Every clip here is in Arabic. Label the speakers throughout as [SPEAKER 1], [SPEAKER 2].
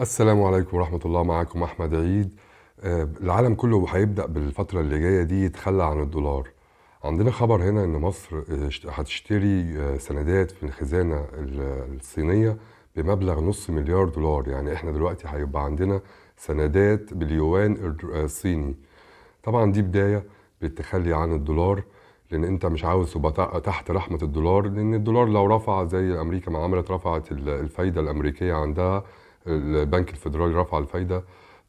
[SPEAKER 1] السلام عليكم ورحمة الله معكم أحمد عيد آه، العالم كله هيبدأ بالفترة اللي جاية دي يتخلى عن الدولار عندنا خبر هنا إن مصر آه، هتشتري آه، سندات في الخزانة الصينية بمبلغ نص مليار دولار يعني إحنا دلوقتي هيبقى عندنا سندات باليوان الصيني طبعا دي بداية بالتخلي عن الدولار لأن أنت مش عاوز تبقى تحت رحمة الدولار لأن الدولار لو رفع زي أمريكا ما عملت رفعت الفايدة الأمريكية عندها البنك الفيدرالي رفع الفايده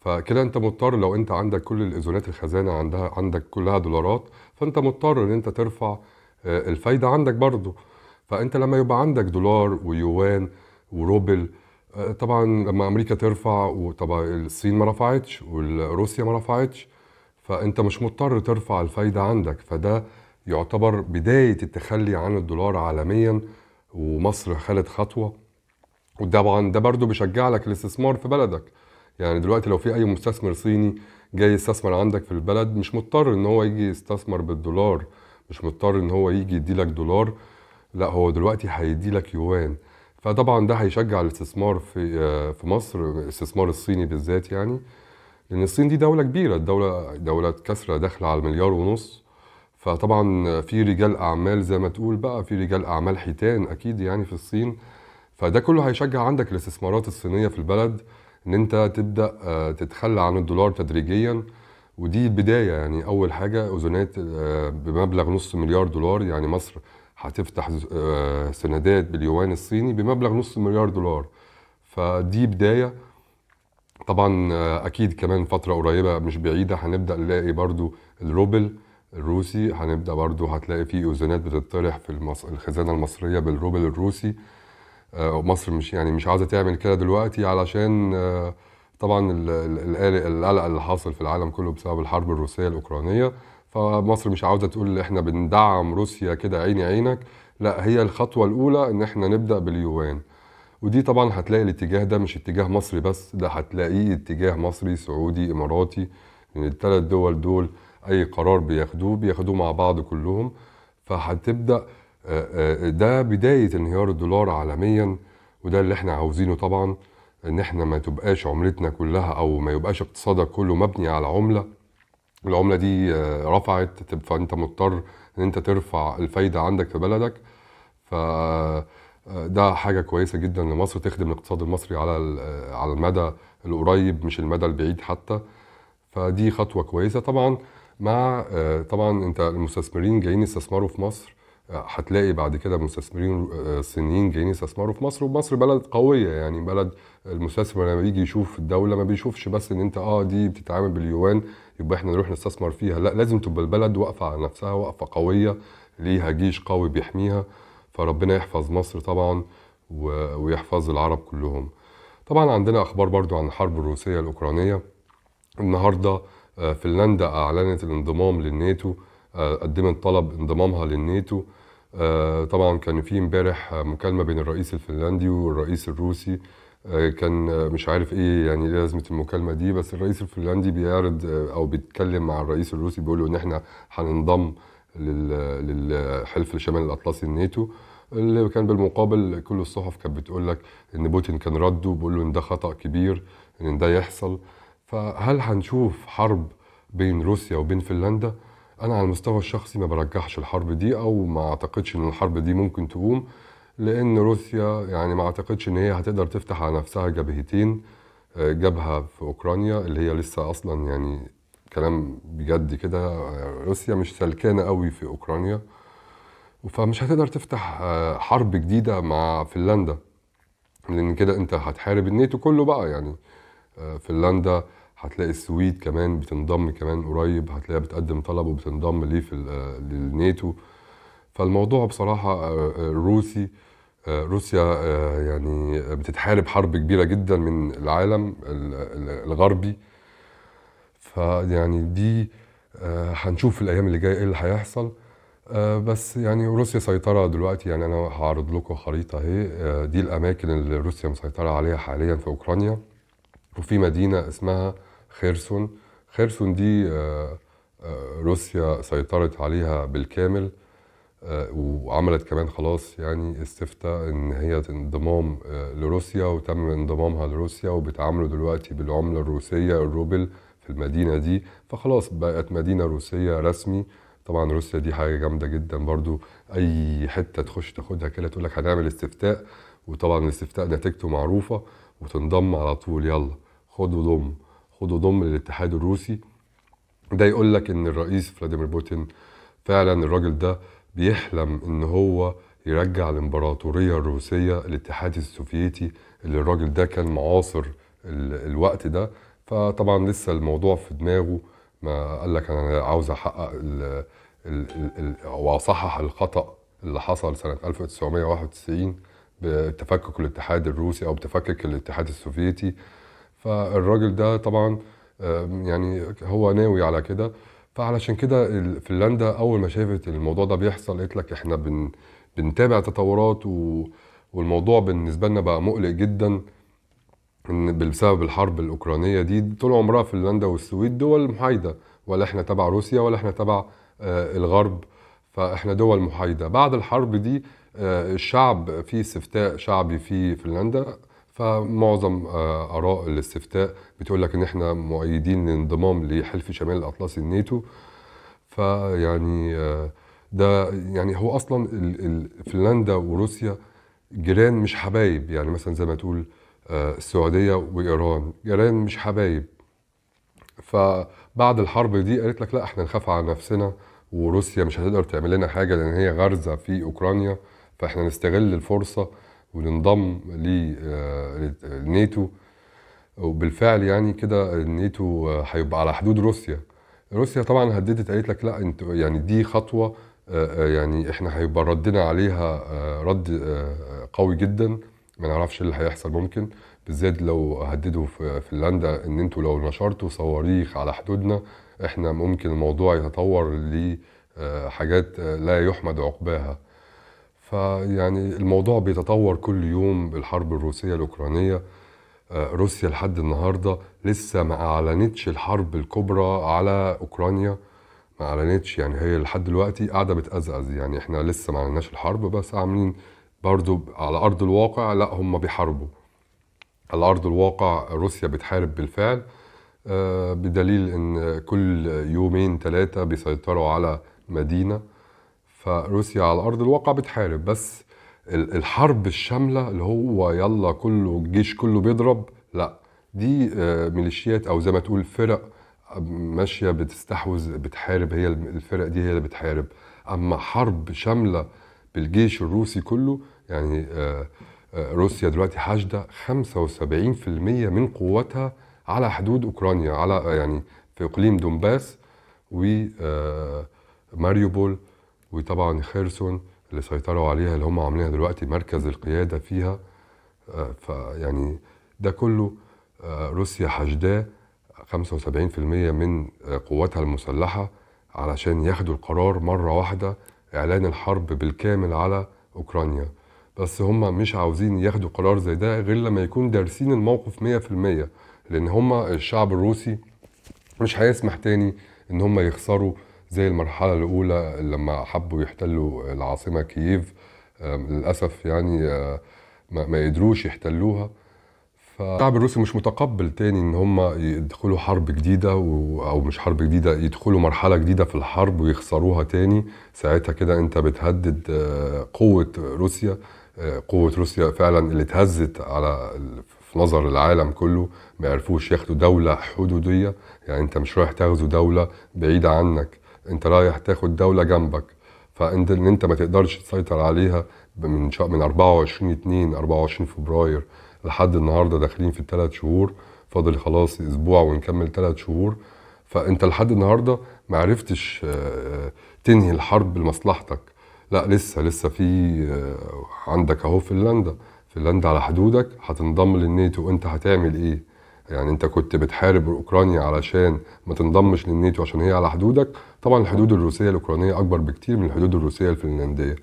[SPEAKER 1] فكده انت مضطر لو انت عندك كل الاذونات الخزانه عندها عندك كلها دولارات فانت مضطر ان انت ترفع آه، الفايده عندك برضه فانت لما يبقى عندك دولار ويوان وروبل آه، طبعا لما امريكا ترفع وطبعا الصين ما رفعتش وروسيا ما رفعتش فانت مش مضطر ترفع الفايده عندك فده يعتبر بدايه التخلي عن الدولار عالميا ومصر خلت خطوه وطبعا ده برضو بيشجع لك الاستثمار في بلدك يعني دلوقتي لو في اي مستثمر صيني جاي يستثمر عندك في البلد مش مضطر ان هو يجي يستثمر بالدولار مش مضطر ان هو يجي يديلك دولار لا هو دلوقتي هيديلك يوان فطبعا ده هيشجع الاستثمار في آه، في مصر الاستثمار الصيني بالذات يعني لان الصين دي دوله كبيره الدوله دوله كسره داخله على المليار ونص فطبعا في رجال اعمال زي ما تقول بقى في رجال اعمال حيتان اكيد يعني في الصين فده كله هيشجع عندك الاستثمارات الصينيه في البلد ان انت تبدا آه، تتخلى عن الدولار تدريجيا ودي البدايه يعني اول حاجه اذونات آه، بمبلغ نص مليار دولار يعني مصر هتفتح آه، سندات باليوان الصيني بمبلغ نص مليار دولار فدي بدايه طبعا اكيد كمان فتره قريبه مش بعيده هنبدا نلاقي برضو الروبل الروسي هنبدا برضو هتلاقي فيه اذونات بتطرح في المص... الخزانه المصريه بالروبل الروسي آه، مصر مش يعني مش عاوزه تعمل كده دلوقتي علشان آه، طبعا القلق اللي حاصل في العالم كله بسبب الحرب الروسيه الاوكرانيه فمصر مش عاوزه تقول احنا بندعم روسيا كده عيني عينك لا هي الخطوه الاولى ان احنا نبدا باليوان ودي طبعا هتلاقي الاتجاه ده مش اتجاه مصري بس ده هتلاقيه اتجاه مصري سعودي اماراتي لان الثلاث دول دول اي قرار بياخدوه بياخدوه مع بعض كلهم فهتبدا ده بدايه انهيار الدولار عالميا وده اللي احنا عاوزينه طبعا ان احنا ما تبقاش عملتنا كلها او ما يبقاش اقتصادك كله مبني على عمله العمله دي آه، رفعت فانت مضطر ان انت ترفع الفايده عندك في بلدك ف آه، ده حاجه كويسه جدا لمصر تخدم الاقتصاد المصري على آه، على المدى القريب مش المدى البعيد حتى فدي خطوه كويسه طبعا مع طبعا انت المستثمرين جايين يستثمروا في مصر هتلاقي بعد كده مستثمرين آه، صينيين جايين يستثمروا في مصر ومصر بلد قويه يعني بلد المستثمر لما بيجي يشوف الدوله ما بيشوفش بس ان انت اه دي بتتعامل باليوان يبقى احنا نروح نستثمر فيها لا لازم تبقى البلد واقفه على نفسها واقفه قويه ليها جيش قوي بيحميها فربنا يحفظ مصر طبعا ويحفظ العرب كلهم طبعا عندنا اخبار برضو عن الحرب الروسيه الاوكرانيه النهارده آه، فنلندا اعلنت الانضمام للناتو قدمت طلب انضمامها للناتو آه، طبعا كان في امبارح مكالمه بين الرئيس الفنلندي والرئيس الروسي آه، كان مش عارف ايه يعني ايه لازمه المكالمه دي بس الرئيس الفنلندي بيعرض آه، او بيتكلم مع الرئيس الروسي بيقول له ان احنا هننضم للحلف الشمال الاطلسي الناتو اللي كان بالمقابل كل الصحف كانت بتقول لك ان بوتين كان رده بيقول له ان ده خطا كبير ان ده يحصل فهل هنشوف حرب بين روسيا وبين فنلندا؟ انا على المستوى الشخصي ما برجحش الحرب دي او ما اعتقدش ان الحرب دي ممكن تقوم لان روسيا يعني ما اعتقدش ان هي هتقدر تفتح على نفسها جبهتين آه، جبهه في اوكرانيا اللي هي لسه اصلا يعني كلام بجد كده آه، روسيا مش سلكانه قوي في اوكرانيا فمش هتقدر تفتح آه، حرب جديده مع فنلندا لان كده انت هتحارب الناتو كله بقى يعني فنلندا هتلاقي السويد كمان بتنضم كمان قريب هتلاقيها بتقدم طلب وبتنضم ليه في آه، للناتو فالموضوع بصراحه الروسي آه، آه، روسيا يعني بتتحارب حرب كبيره جدا من العالم الغربي فيعني دي هنشوف في الايام اللي جايه ايه اللي هيحصل بس يعني روسيا سيطرة دلوقتي يعني أنا هعرض لكم خريطة أهي دي الأماكن اللي روسيا مسيطرة عليها حاليا في أوكرانيا وفي مدينة اسمها خيرسون خيرسون دي آه، آه، روسيا سيطرت عليها بالكامل آه، وعملت كمان خلاص يعني استفتاء ان هي انضمام لروسيا وتم انضمامها لروسيا وبيتعاملوا دلوقتي بالعمله الروسيه الروبل في المدينه دي فخلاص بقت مدينه روسيه رسمي طبعا روسيا دي حاجه جامده جدا برضو اي حته تخش تاخدها كده تقول لك هنعمل استفتاء وطبعا الاستفتاء نتيجته معروفه وتنضم على طول يلا خد وضم وضم للاتحاد الروسي ده يقول لك ان الرئيس فلاديمير بوتين فعلا الراجل ده بيحلم ان هو يرجع الامبراطوريه الروسيه الاتحاد السوفيتي اللي الراجل ده كان معاصر الوقت ده فطبعا لسه الموضوع في دماغه ما قال لك انا عاوز احقق الـ الـ الـ واصحح الخطا اللي حصل سنه 1991 بتفكك الاتحاد الروسي او بتفكك الاتحاد السوفيتي فالراجل ده طبعا يعني هو ناوي على كده فعلشان كده فنلندا اول ما شافت الموضوع ده بيحصل قالت لك احنا بن بنتابع تطورات و... والموضوع بالنسبه لنا بقى مقلق جدا ان بسبب الحرب الاوكرانيه دي طول عمرها فنلندا والسويد دول محايده ولا احنا تبع روسيا ولا احنا تبع آه، الغرب فاحنا دول محايده بعد الحرب دي آه، الشعب في استفتاء شعبي في فنلندا فمعظم آه، اراء الاستفتاء بتقول لك ان احنا مؤيدين للانضمام لحلف شمال الاطلسي الناتو فيعني آه، ده يعني هو اصلا فنلندا وروسيا جيران مش حبايب يعني مثلا زي ما تقول آه، السعوديه وايران جيران مش حبايب فبعد الحرب دي قالت لك لا احنا نخاف على نفسنا وروسيا مش هتقدر تعمل لنا حاجه لان هي غارزه في اوكرانيا فاحنا نستغل الفرصه وننضم آه، لناتو وبالفعل يعني كده الناتو آه، هيبقى على حدود روسيا روسيا طبعا هددت قالت لك لا انت يعني دي خطوه آه، يعني احنا هيبقى ردنا عليها رد قوي جدا ما نعرفش اللي هيحصل ممكن بالذات لو هددوا في فنلندا ان انتوا لو نشرتوا صواريخ على حدودنا احنا ممكن الموضوع يتطور لحاجات لا يحمد عقباها فيعني الموضوع بيتطور كل يوم بالحرب الروسية الأوكرانية آه، روسيا لحد النهاردة لسه ما أعلنتش الحرب الكبرى على أوكرانيا ما أعلنتش يعني هي لحد دلوقتي قاعدة بتأزأز يعني إحنا لسه ما أعلناش الحرب بس عاملين برضو على أرض الواقع لا هم بيحاربوا على أرض الواقع روسيا بتحارب بالفعل آه، بدليل إن كل يومين ثلاثة بيسيطروا على مدينة فروسيا على ارض الواقع بتحارب بس الحرب الشامله اللي هو يلا كله الجيش كله بيضرب لا دي آه، ميليشيات او زي ما تقول فرق ماشيه بتستحوذ بتحارب هي الفرق دي هي اللي بتحارب اما حرب شامله بالجيش الروسي كله يعني آه، آه، روسيا دلوقتي حاشده 75% من قوتها على حدود اوكرانيا على يعني في اقليم دونباس وماريوبول وطبعا خيرسون اللي سيطروا عليها اللي هم عاملينها دلوقتي مركز القيادة فيها آه، فيعني ده كله آه، روسيا حشداه 75% من آه، قواتها المسلحة علشان ياخدوا القرار مرة واحدة إعلان الحرب بالكامل على أوكرانيا بس هم مش عاوزين ياخدوا قرار زي ده غير لما يكون دارسين الموقف 100% لأن هم الشعب الروسي مش هيسمح تاني إن هم يخسروا زي المرحلة الأولى لما حبوا يحتلوا العاصمة كييف للأسف يعني آه، ما قدروش يحتلوها فالشعب الروسي مش متقبل تاني ان هم يدخلوا حرب جديده و... او مش حرب جديده يدخلوا مرحله جديده في الحرب ويخسروها تاني ساعتها كده انت بتهدد آه، قوه روسيا آه، قوه روسيا فعلا اللي اتهزت على في نظر العالم كله ما يعرفوش ياخدوا دوله حدوديه يعني انت مش رايح تغزو دوله بعيده عنك انت رايح تاخد دوله جنبك فانت ان انت ما تقدرش تسيطر عليها من شا... من 24 2 24 فبراير لحد النهارده داخلين في الثلاث شهور فاضل خلاص اسبوع ونكمل ثلاث شهور فانت لحد النهارده ما عرفتش آه، تنهي الحرب لمصلحتك لا لسه لسه في آه، عندك اهو فنلندا فنلندا على حدودك هتنضم للناتو انت هتعمل ايه يعني انت كنت بتحارب اوكرانيا علشان ما تنضمش للنيتو عشان هي على حدودك طبعا الحدود الروسيه الاوكرانيه اكبر بكتير من الحدود الروسيه الفنلنديه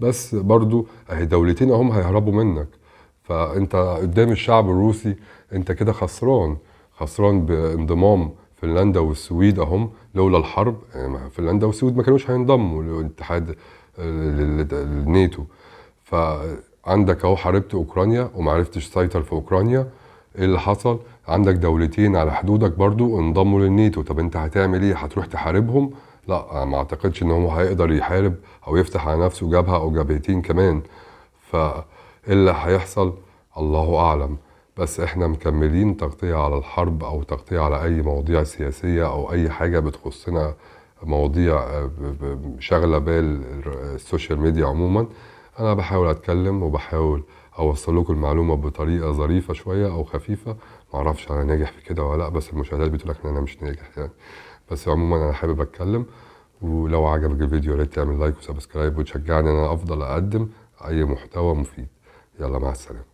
[SPEAKER 1] بس برضو اهي دولتين هم هيهربوا منك فانت قدام الشعب الروسي انت كده خسران خسران بانضمام فنلندا والسويد اهم لولا الحرب يعني فنلندا والسويد ما كانوش هينضموا للاتحاد للنيتو فعندك اهو حاربت اوكرانيا ومعرفتش تسيطر في اوكرانيا ايه اللي حصل؟ عندك دولتين على حدودك برضو انضموا للنيتو طب انت هتعمل ايه هتروح تحاربهم لا ما اعتقدش ان هو هيقدر يحارب او يفتح على نفسه جبهه او جبهتين كمان فإلا اللي هيحصل الله اعلم بس احنا مكملين تغطيه على الحرب او تغطيه على اي مواضيع سياسيه او اي حاجه بتخصنا مواضيع آه، شغله بال السوشيال ميديا عموما انا بحاول اتكلم وبحاول اوصل لكم المعلومه بطريقه ظريفه شويه او خفيفه معرفش انا ناجح في كده ولا لا بس المشاهدات بتقول لك ان انا مش ناجح يعني بس عموما انا حابب اتكلم ولو عجبك الفيديو يا ريت تعمل لايك وسبسكرايب وتشجعني ان انا افضل اقدم اي محتوى مفيد يلا مع السلامه